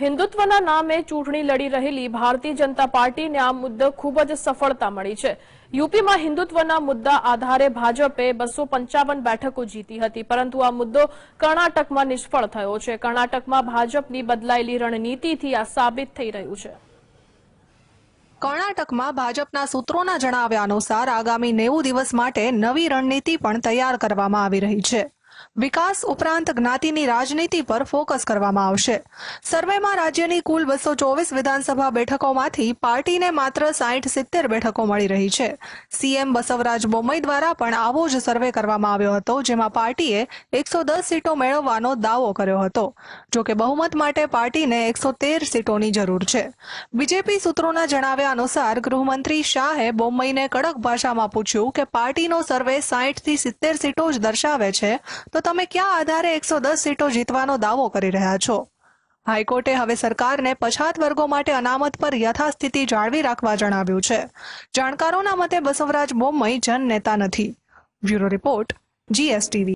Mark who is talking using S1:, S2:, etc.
S1: હિન્દુત્વના નામે ચૂંટણી લડી રહેલી ભારતીય જનતા પાર્ટીને આ મુદ્દો ખૂબ જ સફળતા મળી છે યુપીમાં હિન્દુત્વના મુદ્દા આધારે ભાજપે બસો બેઠકો જીતી હતી પરંતુ આ મુદ્દો કર્ણાટકમાં નિષ્ફળ થયો છે કર્ણાટકમાં ભાજપની બદલાયેલી રણનીતિથી આ સાબિત થઈ રહ્યું છે
S2: કર્ણાટકમાં ભાજપના સૂત્રોના જણાવ્યા અનુસાર આગામી નેવું દિવસ માટે નવી રણનીતિ પણ તૈયાર કરવામાં આવી રહી છે વિકાસ ઉપરાંત જ્ઞાતિની રાજનીતિ પર ફોકસ કરવામાં આવશે સર્વેમાં રાજ્યની કુલ બસો ચોવીસ વિધાનસભા બેઠકોમાંથી પાર્ટીને માત્ર સાઠ સિત્તેર બેઠકો મળી રહી છે સીએમ બસવરાજ બોમઈ દ્વારા પણ આવો જ સર્વે કરવામાં આવ્યો હતો જેમાં પાર્ટીએ એકસો દસ સીટો મેળવવાનો દાવો કર્યો હતો જોકે બહુમત માટે પાર્ટીને એકસો તેર સીટોની જરૂર છે બીજેપી સૂત્રોના જણાવ્યા અનુસાર ગૃહમંત્રી શાહે બોમ્બઈને કડક ભાષામાં પૂછ્યું કે પાર્ટીનો સર્વે સાઠથી સિત્તેર સીટો જ દર્શાવે છે તો તમે ક્યાં આધારે એકસો દસ સીટો જીતવાનો દાવો કરી રહ્યા છો હાઈકોર્ટે હવે સરકારને પછાત વર્ગો માટે અનામત પર યથાસ્થિતિ જાળવી રાખવા જણાવ્યું છે જાણકારોના મતે બસવરાજ બોમ્મઈ જન નેતા નથી બ્યુરો રિપોર્ટ જીએસટીવી